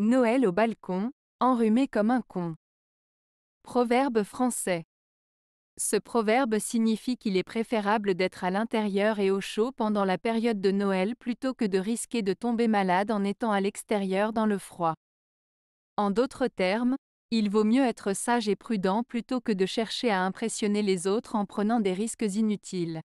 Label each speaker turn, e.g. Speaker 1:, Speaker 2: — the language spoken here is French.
Speaker 1: Noël au balcon,
Speaker 2: enrhumé comme un con. Proverbe français. Ce proverbe signifie qu'il est préférable d'être à l'intérieur et au chaud pendant la période de Noël plutôt que de risquer de tomber malade en étant à l'extérieur dans le froid. En d'autres termes, il vaut mieux être sage et prudent plutôt que de chercher à impressionner les autres en prenant des risques inutiles.